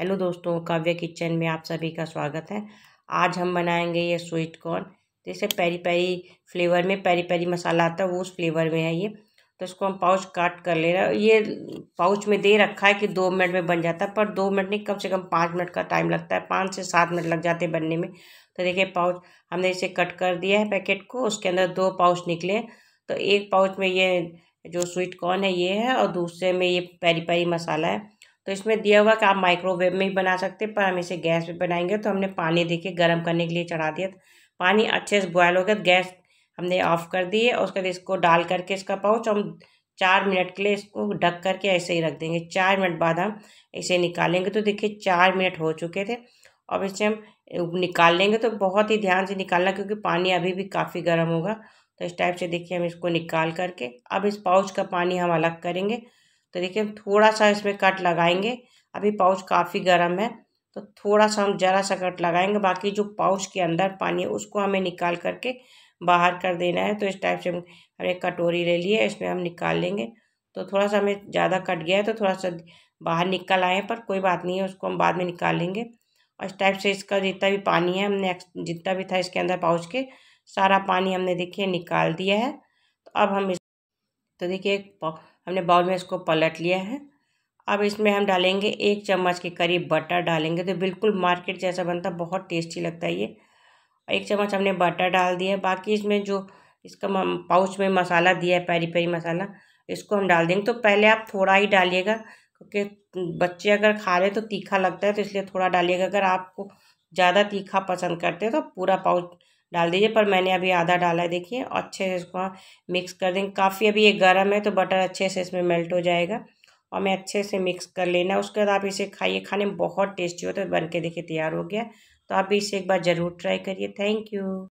hello दोस्तों काव्य kitchen में आप सभी का स्वागत है आज हम बनाएंगे ये स्वीट कॉर्न जैसे पेरी पेरी फ्लेवर में पेरी पेरी मसाला आता है वो उस फ्लेवर में है ये तो इसको हम पाउच काट कर ले रहे हैं ये पाउच में दे रखा है कि दो मिनट में बन जाता है पर दो मिनट नहीं कम से कम पाँच मिनट का टाइम लगता है पाँच से सात मिनट लग जाते हैं बनने में तो देखिए पाउच हमने इसे कट कर दिया है पैकेट को उसके अंदर दो पाउच निकले तो एक पाउच में ये जो स्वीट कॉर्न है ये है और दूसरे में ये पेरी पेरी मसाला है तो इसमें दिया हुआ कि आप माइक्रोवेव में ही बना सकते हैं पर हम इसे गैस पे बनाएंगे तो हमने पानी देखिए गर्म करने के लिए चढ़ा दिया पानी अच्छे से बॉयल हो गया गैस हमने ऑफ कर दी है और उसके बाद इसको डाल करके इसका पाउच हम चार मिनट के लिए इसको ढक करके ऐसे ही रख देंगे चार मिनट बाद हम इसे निकालेंगे तो देखिए चार मिनट हो चुके थे अब इसे हम निकाल लेंगे तो बहुत ही ध्यान से निकालना क्योंकि पानी अभी भी काफ़ी गर्म होगा तो इस टाइप से देखिए हम इसको निकाल करके अब इस पाउच का पानी हम अलग करेंगे तो देखिए हम थोड़ा सा इसमें कट लगाएंगे अभी पाउच काफ़ी गर्म है तो थोड़ा सा हम ज़रा सा कट लगाएंगे बाकी जो पाउच के अंदर पानी है उसको हमें निकाल करके बाहर कर देना है तो इस टाइप से हम एक कटोरी ले ली है इसमें हम निकाल लेंगे तो थोड़ा सा हमें ज़्यादा कट गया है तो थोड़ा सा बाहर निकल आए पर कोई बात नहीं है उसको हम बाद में निकाल लेंगे और इस टाइप से इसका जितना भी पानी है हमने जितना भी था इसके अंदर पाउच के सारा पानी हमने देखिए निकाल दिया है तो अब हम तो देखिए हमने बाउल में इसको पलट लिया है अब इसमें हम डालेंगे एक चम्मच के करीब बटर डालेंगे तो बिल्कुल मार्केट जैसा बनता बहुत टेस्टी लगता है ये एक चम्मच हमने बटर डाल दिया है बाकी इसमें जो इसका पाउच में मसाला दिया है पैरी पैरी मसाला इसको हम डाल देंगे तो पहले आप थोड़ा ही डालिएगा क्योंकि बच्चे अगर खा रहे तो तीखा लगता है तो इसलिए थोड़ा डालिएगा अगर आपको ज़्यादा तीखा पसंद करते हैं तो पूरा पाउच डाल दीजिए पर मैंने अभी आधा डाला है देखिए अच्छे से इसको मिक्स कर देंगे काफ़ी अभी ये गर्म है तो बटर अच्छे से इसमें मेल्ट हो जाएगा और मैं अच्छे से मिक्स कर लेना उसके बाद आप इसे खाइए खाने में बहुत टेस्टी होता है तो बन के देखिए तैयार हो गया तो आप भी इसे एक बार ज़रूर ट्राई करिए थैंक यू